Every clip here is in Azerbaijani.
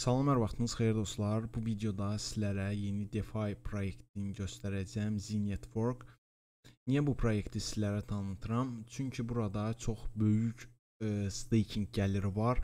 Salam, hər vaxtınız xeyir dostlar. Bu videoda sizlərə yeni DeFi proyektini göstərəcəm, Zenetwork. Niyə bu proyekti sizlərə tanıtıram? Çünki burada çox böyük e, staking gəliri var.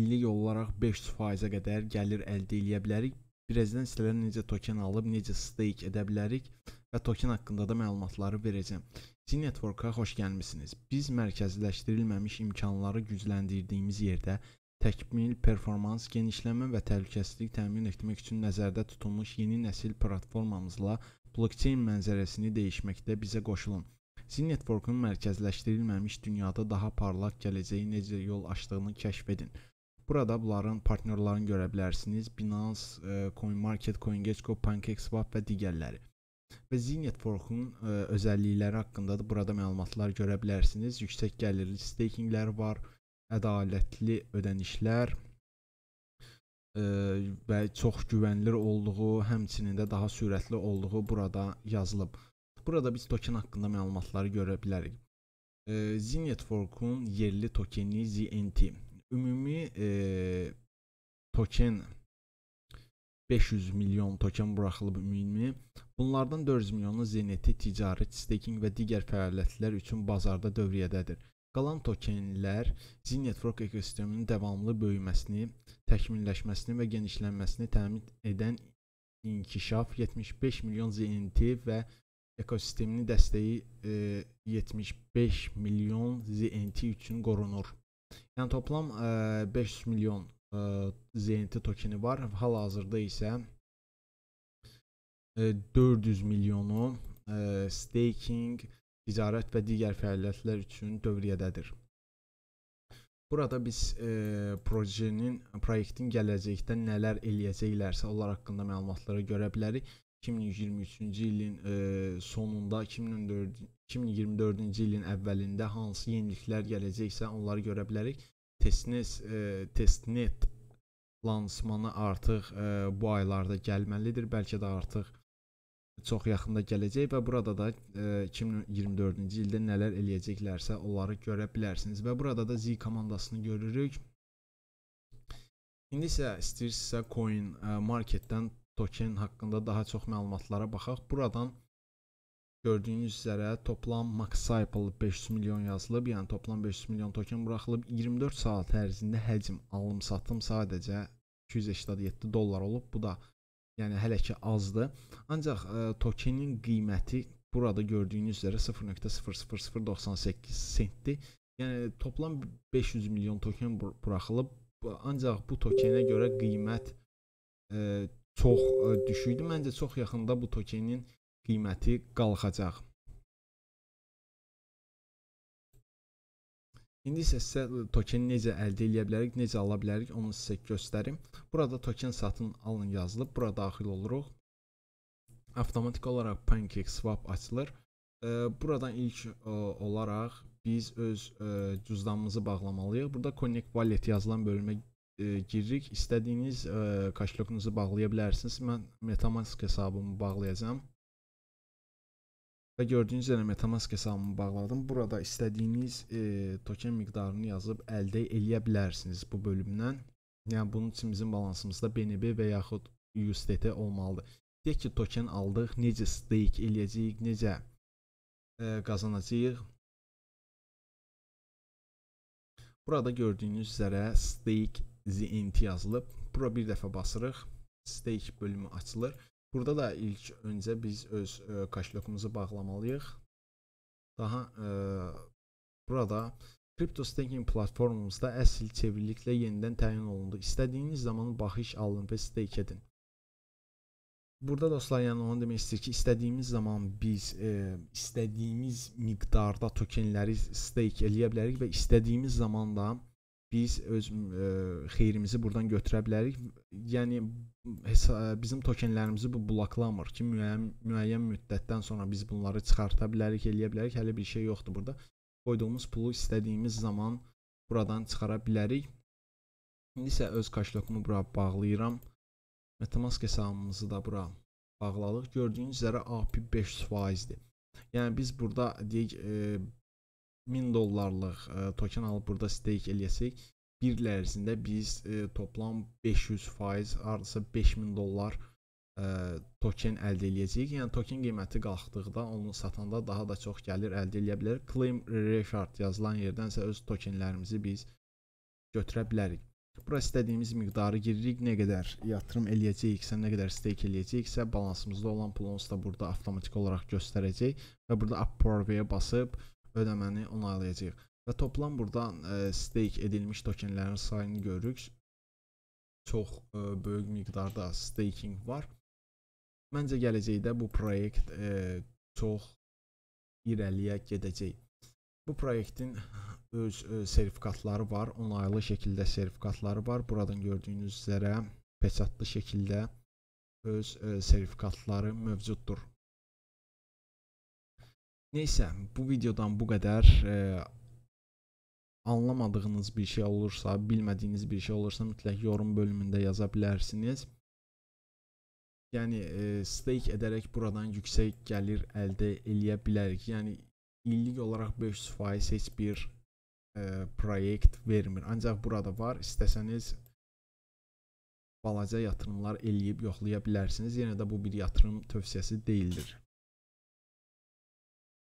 İllik olaraq 500%-ə qədər gəlir əldə edə bilərik. Birazdan sizlərə necə token alıb, necə stake edə bilərik və token haqqında da məlumatları verəcəm. Zenetwork-a xoş gəlmisiniz. Biz mərkəzləşdirilməmiş imkanları gücləndirdiyimiz yerdə təkmil, performans, genişləmə və təhlükəsizlik təmin etmək üçün nəzərdə tutulmuş yeni nəsil platformamızla blockchain mənzərəsini dəyişməkdə bizə qoşulun. Z-Network-un mərkəzləşdirilməmiş dünyada daha parlaq gələcəyi necə yol açdığını kəşf edin. Burada bunların partnyorlarını görə bilərsiniz. Binance, e, CoinMarket, CoinGecko, PancakeSwap və digərləri. Və Z-Network-un e, özəllikləri haqqında da burada məlumatlar görə bilərsiniz. Yüksək gəlirli stakinglər var ədalətli ödənişlər ə, e, və çox güvənilir olduğu, həmçinin də daha sürətli olduğu burada yazılıb. Burada biz token haqqında məlumatları görə bilərik. E, Zenetwork-un yerli tokeni ZNT. Ümumi e, token 500 milyon token buraxılıb ümumi. Bunlardan 400 milyonu ZNT ticarət, staking və digər fəaliyyətlər üçün bazarda dövriyyədədir. Qalan tokenlər Z Network ekosisteminin davamlı böyüməsini, təkmilləşməsini və genişlənməsini təmin edən inkişaf 75 milyon ZNT və ekosisteminin dəstəyi e, 75 milyon ZNT üçün qorunur. Yəni toplam e, 500 milyon e, ZNT tokeni var. Hal-hazırda isə e, 400 milyonu e, staking, e, ticarət və digər fəaliyyətlər üçün dövriyyədədir. Burada biz e, proyektinin proyektin gələcəkdə nələr eləyəcəklərsə onlar haqqında məlumatları görə bilərik. 2023-cü ilin e, sonunda 2024 2024-cü ilin əvvəlində hansı yeniliklər gələcəksə onları görə bilərik. Testnet e, testnet lansmanı artıq e, bu aylarda gəlməlidir, bəlkə də artıq çox yaxında gələcək və burada da e, 2024-cü ildə nələr eləyəcəklərsə onları görə bilərsiniz və burada da Z komandasını görürük. İndi isə istəyirsinizsə coin e, marketdən token haqqında daha çox məlumatlara baxaq. Buradan gördüyünüz üzrə toplam MaxCycle 500 milyon yazılıb, yəni toplam 500 milyon token buraxılıb. 24 saat ərzində həcm alım-satım sadəcə 287 dollar olub. Bu da yəni hələ ki azdır. Ancaq ə, e, tokenin qiyməti burada gördüyünüz üzrə 0.00098 sentdir. Yəni toplam 500 milyon token buraxılıb, ancaq bu tokenə görə qiymət ə, e, çox ə, e, düşüydü. Məncə çox yaxında bu tokenin qiyməti qalxacaq. İndi isə sizə tokeni necə əldə edə bilərik, necə ala bilərik, onu sizə göstərim. Burada token satın alın yazılıb, bura daxil oluruq. Avtomatik olaraq PancakeSwap açılır. Buradan ilk olaraq biz öz e, cüzdanımızı bağlamalıyıq. Burada Connect Wallet yazılan bölümə e, giririk. İstədiyiniz e, kaşlokunuzu bağlaya bilərsiniz. Mən Metamask hesabımı bağlayacağam. Və gördüyünüz üzrə MetaMask hesabımı bağladım. Burada istədiyiniz e, token miqdarını yazıb əldə eləyə bilərsiniz bu bölümdən. Yəni bunun üçün bizim balansımızda BNB və yaxud USDT olmalıdır. Deyək ki, token aldıq, necə stake eləyəcəyik, necə e, qazanacağıq. Burada gördüyünüz üzrə stake ZNT yazılıb. Bura bir dəfə basırıq. Stake bölümü açılır. Burada da ilk öncə biz öz ə, e, kaşlokumuzu bağlamalıyıq. Daha ə, e, burada Crypto staking platformumuzda əsl çevriliklə yenidən təyin olundu. İstədiyiniz zaman baxış alın və stake edin. Burada dostlar, yəni onu demək istəyir ki, istədiyimiz zaman biz e, istədiyimiz miqdarda tokenləri stake eləyə bilərik və istədiyimiz zaman da e, biz öz ə, e, xeyrimizi burdan götürə bilərik. Yəni bizim tokenlərimizi bu bloklamır ki, müəyyən müəyyən müddətdən sonra biz bunları çıxarta bilərik, eləyə bilərik. Hələ bir şey yoxdur burada. Qoyduğumuz pulu istədiyimiz zaman buradan çıxara bilərik. İndi isə öz kaşlokumu bura bağlayıram. MetaMask hesabımızı da bura bağladıq. Gördüyünüz üzrə API 5 faizdir. Yəni biz burada deyək e, 1000 dollarlıq ə, e, token alıb burada stake eləyəsək, bir il ərzində biz ə, e, toplam 500% ardasa 5000 dollar ə, e, token əldə eləyəcəyik. Yəni token qiyməti qalxdıqda onu satanda daha da çox gəlir əldə eləyə bilərik. Claim reward yazılan yerdən isə öz tokenlərimizi biz götürə bilərik. Bura istədiyimiz miqdarı giririk, nə qədər yatırım eləyəcəyiksə, nə qədər stake eləyəcəyiksə, balansımızda olan pulumuz da burada avtomatik olaraq göstərəcək və burada approve-yə basıb ödəməni onaylayacağıq. Və toplam burdan ə, e, stake edilmiş tokenlərin sayını görürük. Çox ə, e, böyük miqdarda staking var. Məncə gələcəkdə bu layihə e, çox irəliyə gedəcək. Bu layihənin öz e, sertifikatları var, onaylı şəkildə sertifikatları var. Buradan gördüyünüz üzrə peçatlı şəkildə öz e, sertifikatları mövcuddur. Neysə, bu videodan bu qədər. E, anlamadığınız bir şey olursa, bilmədiyiniz bir şey olursa mütləq yorum bölümündə yaza bilərsiniz. Yəni e, stake edərək buradan yüksək gəlir əldə eləyə bilərik. Yəni illik olaraq 500% heç bir e, proyekt vermir. Ancaq burada var. İstəsəniz balaca yatırımlar eləyib yoxlaya bilərsiniz. Yenə də bu bir yatırım tövsiyəsi deyildir.